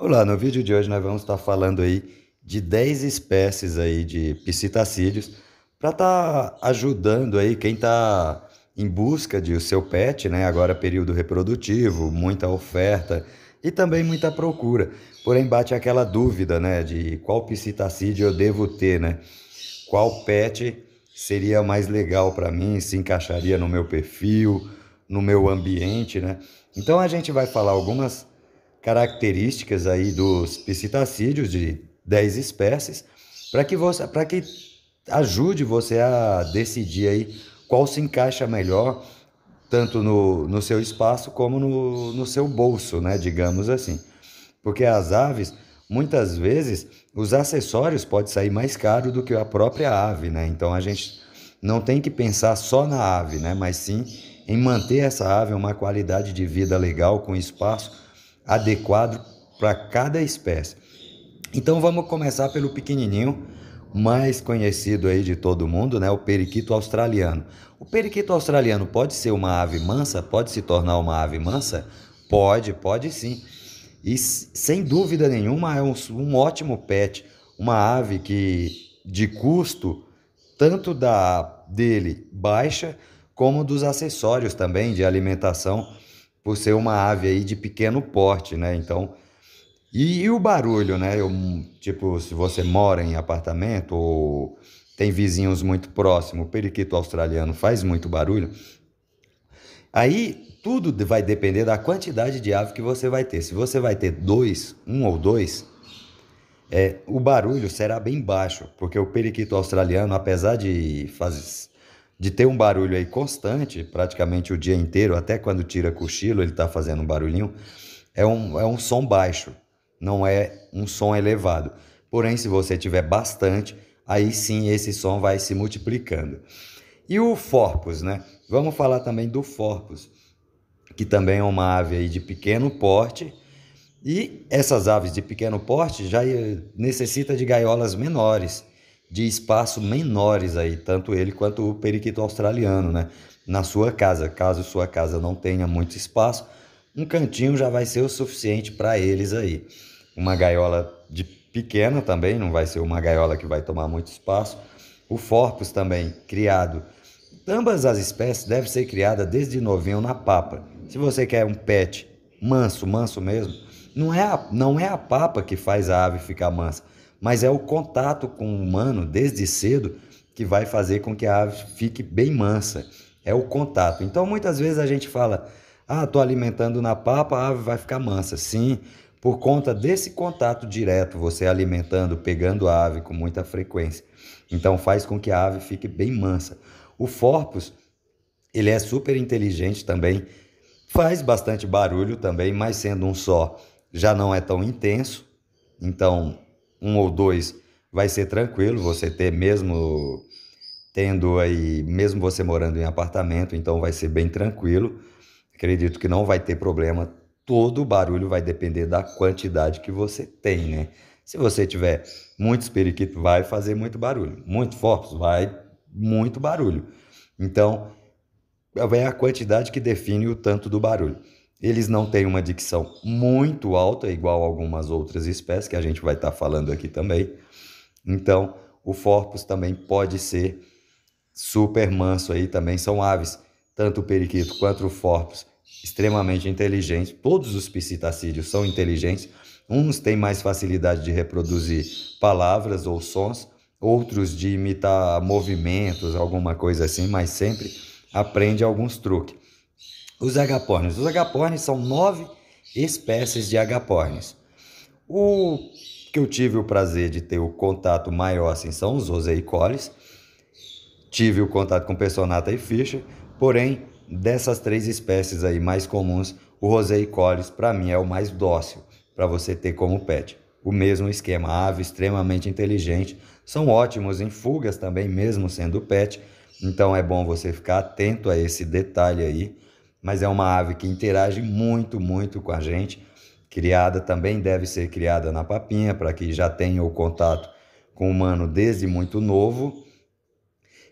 Olá, no vídeo de hoje nós vamos estar falando aí de 10 espécies aí de psitacídeos para estar tá ajudando aí quem está em busca de o seu pet, né? Agora período reprodutivo, muita oferta e também muita procura. Porém bate aquela dúvida, né, de qual psitacídeo eu devo ter, né? Qual pet seria mais legal para mim, se encaixaria no meu perfil, no meu ambiente, né? Então a gente vai falar algumas características aí dos psitacídeos de 10 espécies para que você para que ajude você a decidir aí qual se encaixa melhor tanto no, no seu espaço como no, no seu bolso, né, digamos assim. Porque as aves, muitas vezes, os acessórios podem sair mais caro do que a própria ave, né? Então a gente não tem que pensar só na ave, né, mas sim em manter essa ave uma qualidade de vida legal com espaço adequado para cada espécie. Então vamos começar pelo pequenininho, mais conhecido aí de todo mundo, né? O periquito australiano. O periquito australiano pode ser uma ave mansa? Pode se tornar uma ave mansa? Pode, pode sim. E sem dúvida nenhuma é um, um ótimo pet, uma ave que de custo tanto da dele baixa como dos acessórios também de alimentação por ser uma ave aí de pequeno porte, né? Então, e, e o barulho, né? Eu, tipo, se você mora em apartamento ou tem vizinhos muito próximos, o periquito australiano faz muito barulho. Aí tudo vai depender da quantidade de ave que você vai ter. Se você vai ter dois, um ou dois, é, o barulho será bem baixo, porque o periquito australiano, apesar de fazer de ter um barulho aí constante, praticamente o dia inteiro, até quando tira cochilo ele está fazendo um barulhinho, é um, é um som baixo, não é um som elevado. Porém, se você tiver bastante, aí sim esse som vai se multiplicando. E o Forpus, né? Vamos falar também do Forpus, que também é uma ave aí de pequeno porte. E essas aves de pequeno porte já eh, necessita de gaiolas menores de espaço menores aí, tanto ele quanto o periquito australiano, né? Na sua casa, caso sua casa não tenha muito espaço, um cantinho já vai ser o suficiente para eles aí. Uma gaiola de pequena também, não vai ser uma gaiola que vai tomar muito espaço. O Forpus também, criado. Ambas as espécies devem ser criadas desde novinho na papa. Se você quer um pet manso, manso mesmo, não é a, não é a papa que faz a ave ficar mansa mas é o contato com o humano desde cedo que vai fazer com que a ave fique bem mansa. É o contato. Então muitas vezes a gente fala: ah, estou alimentando na papa, a ave vai ficar mansa. Sim, por conta desse contato direto, você alimentando, pegando a ave com muita frequência. Então faz com que a ave fique bem mansa. O Forpus, ele é super inteligente também, faz bastante barulho também, mas sendo um só, já não é tão intenso. Então, um ou dois, vai ser tranquilo você ter mesmo tendo aí, mesmo você morando em apartamento, então vai ser bem tranquilo. Acredito que não vai ter problema. Todo o barulho vai depender da quantidade que você tem, né? Se você tiver muitos periquitos, vai fazer muito barulho. Muito fortes, vai muito barulho. Então, é a quantidade que define o tanto do barulho. Eles não têm uma dicção muito alta, igual algumas outras espécies que a gente vai estar tá falando aqui também. Então, o Forpus também pode ser super manso aí, também são aves, tanto o periquito quanto o Forpus, extremamente inteligentes. Todos os psitacídeos são inteligentes. Uns têm mais facilidade de reproduzir palavras ou sons, outros de imitar movimentos, alguma coisa assim, mas sempre aprende alguns truques. Os agapornis. Os agapornis são nove espécies de agapornis. O que eu tive o prazer de ter o contato maior assim, são os roseicoles. Tive o contato com personata e ficha, porém, dessas três espécies aí mais comuns, o roseicoles para mim é o mais dócil para você ter como pet. O mesmo esquema, ave extremamente inteligente, são ótimos em fugas também, mesmo sendo pet. Então é bom você ficar atento a esse detalhe aí mas é uma ave que interage muito, muito com a gente. Criada também deve ser criada na papinha, para que já tenha o contato com o humano desde muito novo.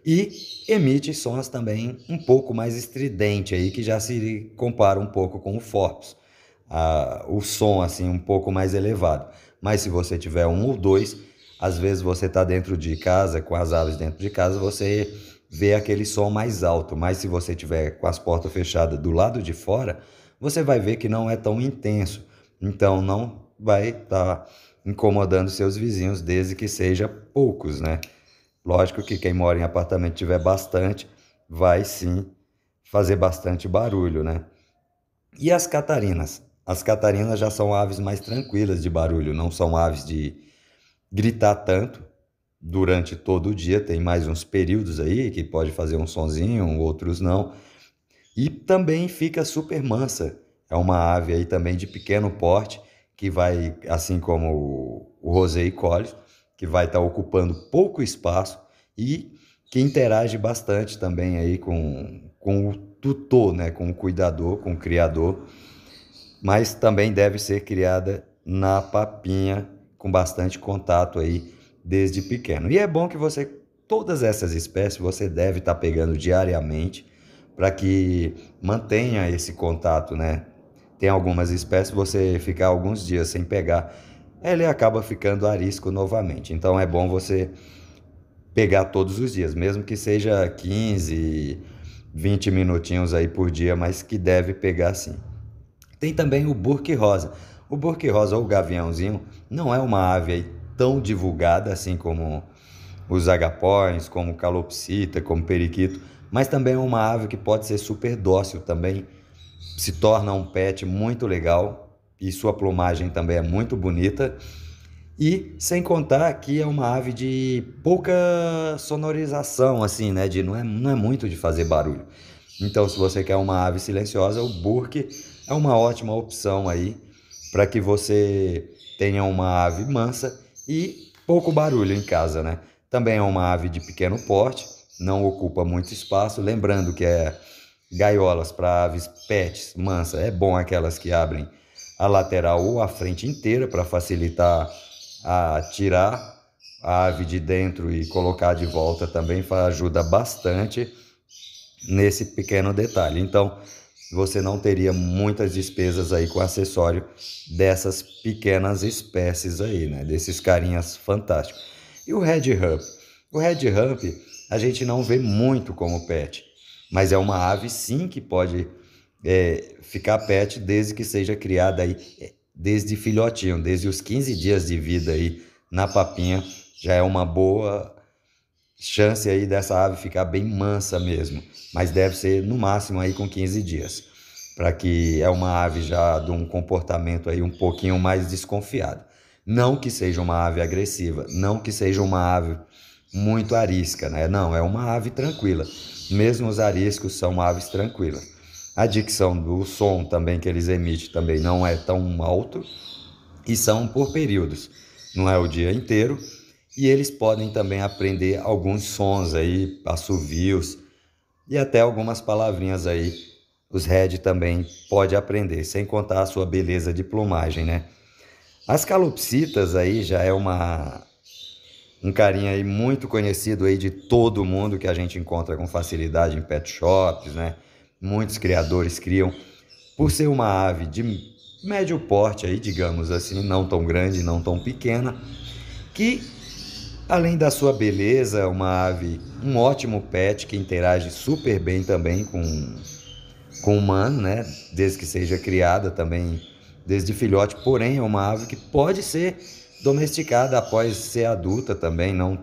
E emite sons também um pouco mais estridente aí, que já se compara um pouco com o Forbes. Ah, o som assim um pouco mais elevado. Mas se você tiver um ou dois, às vezes você está dentro de casa, com as aves dentro de casa, você vê aquele som mais alto, mas se você tiver com as portas fechadas do lado de fora, você vai ver que não é tão intenso. Então não vai estar tá incomodando seus vizinhos, desde que seja poucos, né? Lógico que quem mora em apartamento tiver bastante, vai sim fazer bastante barulho, né? E as catarinas? As catarinas já são aves mais tranquilas de barulho, não são aves de gritar tanto, durante todo o dia, tem mais uns períodos aí que pode fazer um sonzinho, outros não. E também fica super mansa. É uma ave aí também de pequeno porte que vai, assim como o Rosei Collis, que vai estar tá ocupando pouco espaço e que interage bastante também aí com, com o tutor, né, com o cuidador, com o criador, mas também deve ser criada na papinha com bastante contato aí desde pequeno. E é bom que você, todas essas espécies, você deve estar tá pegando diariamente para que mantenha esse contato, né? Tem algumas espécies, você ficar alguns dias sem pegar, ele acaba ficando arisco novamente. Então é bom você pegar todos os dias, mesmo que seja 15, 20 minutinhos aí por dia, mas que deve pegar sim. Tem também o burque rosa. O burque rosa ou gaviãozinho não é uma ave aí tão divulgada, assim como os agapões, como calopsita, como periquito, mas também é uma ave que pode ser super dócil também, se torna um pet muito legal e sua plumagem também é muito bonita. E sem contar que é uma ave de pouca sonorização, assim, né? De, não, é, não é muito de fazer barulho. Então, se você quer uma ave silenciosa, o Burke é uma ótima opção aí para que você tenha uma ave mansa e pouco barulho em casa, né? Também é uma ave de pequeno porte, não ocupa muito espaço, lembrando que é gaiolas para aves pets mansa, é bom aquelas que abrem a lateral ou a frente inteira para facilitar a tirar a ave de dentro e colocar de volta também ajuda bastante nesse pequeno detalhe. Então, você não teria muitas despesas aí com acessório dessas pequenas espécies aí, né? Desses carinhas fantásticos. E o Red Hump? O Red Hump a gente não vê muito como pet, mas é uma ave sim que pode é, ficar pet desde que seja criada aí, é, desde filhotinho, desde os 15 dias de vida aí na papinha, já é uma boa chance aí dessa ave ficar bem mansa mesmo, mas deve ser no máximo aí com 15 dias, para que é uma ave já de um comportamento aí um pouquinho mais desconfiado. Não que seja uma ave agressiva, não que seja uma ave muito arisca, né? Não, é uma ave tranquila. Mesmo os ariscos são aves tranquilas. A dicção do som também que eles emitem também não é tão alto e são por períodos. Não é o dia inteiro, e eles podem também aprender alguns sons aí, assovios e até algumas palavrinhas aí. Os red também pode aprender, sem contar a sua beleza de plumagem, né? As calopsitas aí já é uma um carinha aí muito conhecido aí de todo mundo que a gente encontra com facilidade em pet shops, né? Muitos criadores criam por ser uma ave de médio porte aí, digamos assim, não tão grande, não tão pequena, que Além da sua beleza, uma ave, um ótimo pet que interage super bem também com com o humano, né? Desde que seja criada também desde filhote, porém é uma ave que pode ser domesticada após ser adulta também, não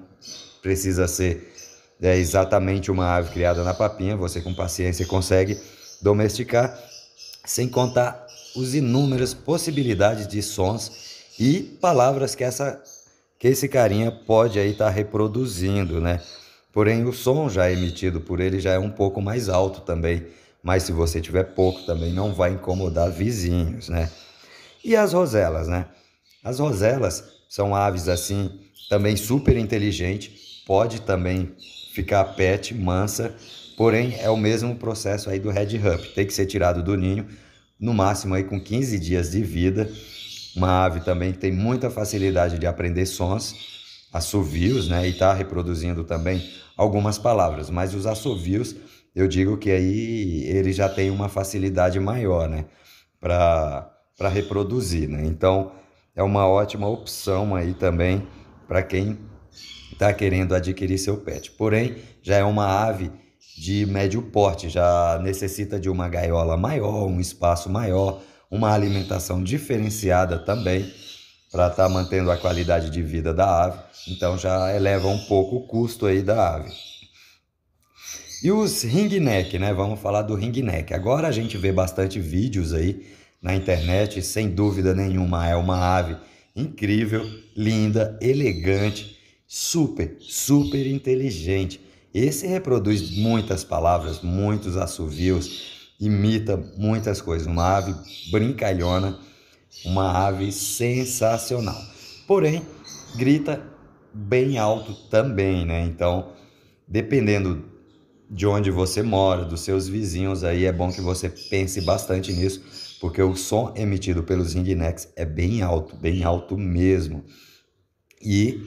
precisa ser é, exatamente uma ave criada na papinha, você com paciência consegue domesticar, sem contar os inúmeras possibilidades de sons e palavras que essa que esse carinha pode aí estar tá reproduzindo, né? Porém, o som já é emitido por ele já é um pouco mais alto também. Mas se você tiver pouco também não vai incomodar vizinhos, né? E as roselas, né? As roselas são aves assim, também super inteligente, pode também ficar pet, mansa, porém é o mesmo processo aí do Red Hump, tem que ser tirado do ninho, no máximo aí com 15 dias de vida uma ave também que tem muita facilidade de aprender sons, assovios, né? E está reproduzindo também algumas palavras, mas os assovios, eu digo que aí ele já tem uma facilidade maior, né? Para reproduzir, né? Então, é uma ótima opção aí também para quem está querendo adquirir seu pet. Porém, já é uma ave de médio porte, já necessita de uma gaiola maior, um espaço maior, uma alimentação diferenciada também, para estar tá mantendo a qualidade de vida da ave. Então já eleva um pouco o custo aí da ave. E os ringneck, né? Vamos falar do ringneck. Agora a gente vê bastante vídeos aí na internet, sem dúvida nenhuma, é uma ave incrível, linda, elegante, super, super inteligente. Esse reproduz muitas palavras, muitos assovios, imita muitas coisas. Uma ave brincalhona, uma ave sensacional. Porém, grita bem alto também, né? Então, dependendo de onde você mora, dos seus vizinhos aí, é bom que você pense bastante nisso, porque o som emitido pelos ringnecks é bem alto, bem alto mesmo. E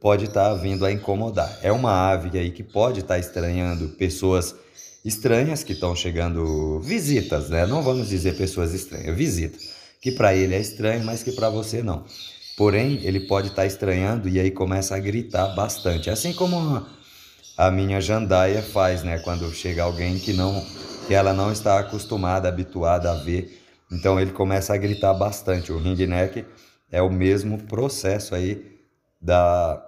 pode estar tá vindo a incomodar. É uma ave aí que pode estar tá estranhando pessoas estranhas que estão chegando, visitas, né? Não vamos dizer pessoas estranhas, visita, que para ele é estranho, mas que para você não. Porém, ele pode estar tá estranhando e aí começa a gritar bastante, assim como a minha jandaia faz, né? Quando chega alguém que não que ela não está acostumada, habituada a ver, então ele começa a gritar bastante. O ringneck é o mesmo processo aí da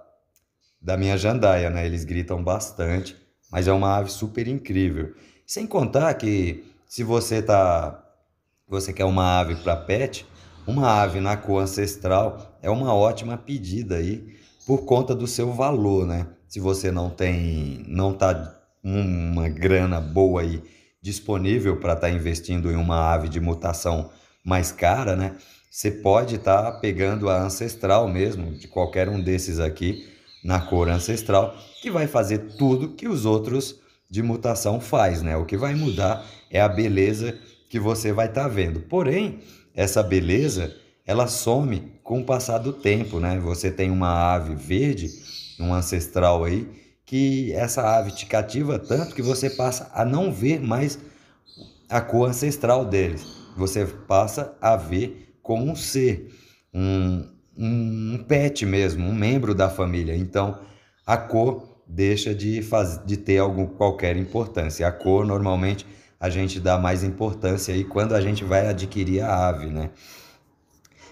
da minha jandaia, né? Eles gritam bastante mas é uma ave super incrível. Sem contar que se você tá você quer uma ave para pet, uma ave na cor ancestral é uma ótima pedida aí por conta do seu valor, né? Se você não tem, não tá uma grana boa aí disponível para estar tá investindo em uma ave de mutação mais cara, né? Você pode estar tá pegando a ancestral mesmo de qualquer um desses aqui na cor ancestral, que vai fazer tudo que os outros de mutação faz, né? O que vai mudar é a beleza que você vai estar tá vendo. Porém, essa beleza, ela some com o passar do tempo, né? Você tem uma ave verde, um ancestral aí, que essa ave te cativa tanto que você passa a não ver mais a cor ancestral deles. Você passa a ver como um ser, um, um pet mesmo, um membro da família. Então, a cor deixa de, faz, de ter algum, qualquer importância. A cor, normalmente, a gente dá mais importância aí quando a gente vai adquirir a ave, né?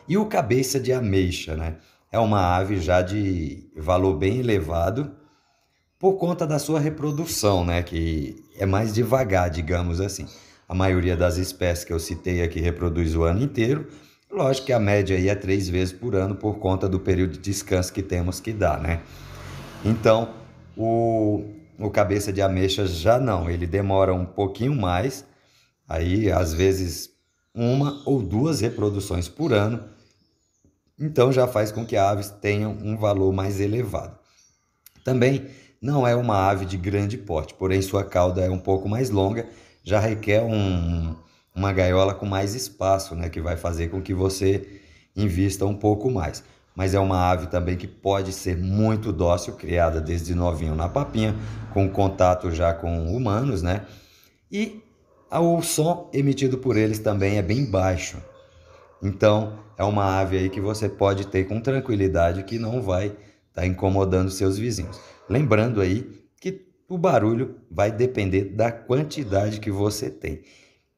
E o cabeça de ameixa, né? É uma ave já de valor bem elevado por conta da sua reprodução, né? Que é mais devagar, digamos assim. A maioria das espécies que eu citei aqui reproduz o ano inteiro, Lógico que a média aí é três vezes por ano por conta do período de descanso que temos que dar, né? Então, o, o cabeça de ameixa já não, ele demora um pouquinho mais, aí às vezes uma ou duas reproduções por ano, então já faz com que aves tenham um valor mais elevado. Também não é uma ave de grande porte, porém sua cauda é um pouco mais longa, já requer um, uma gaiola com mais espaço, né, que vai fazer com que você invista um pouco mais. Mas é uma ave também que pode ser muito dócil, criada desde novinho na papinha, com contato já com humanos, né? E o som emitido por eles também é bem baixo. Então, é uma ave aí que você pode ter com tranquilidade que não vai estar tá incomodando seus vizinhos. Lembrando aí que o barulho vai depender da quantidade que você tem.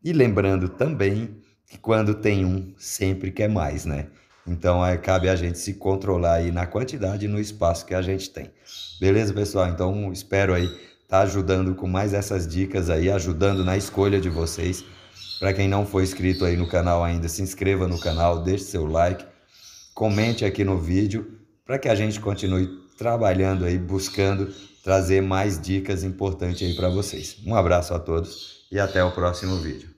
E lembrando também que quando tem um, sempre quer mais, né? Então aí cabe a gente se controlar aí na quantidade e no espaço que a gente tem. Beleza, pessoal? Então espero aí estar tá ajudando com mais essas dicas aí, ajudando na escolha de vocês. Para quem não for inscrito aí no canal ainda, se inscreva no canal, deixe seu like, comente aqui no vídeo para que a gente continue trabalhando aí, buscando trazer mais dicas importantes aí para vocês. Um abraço a todos e até o próximo vídeo.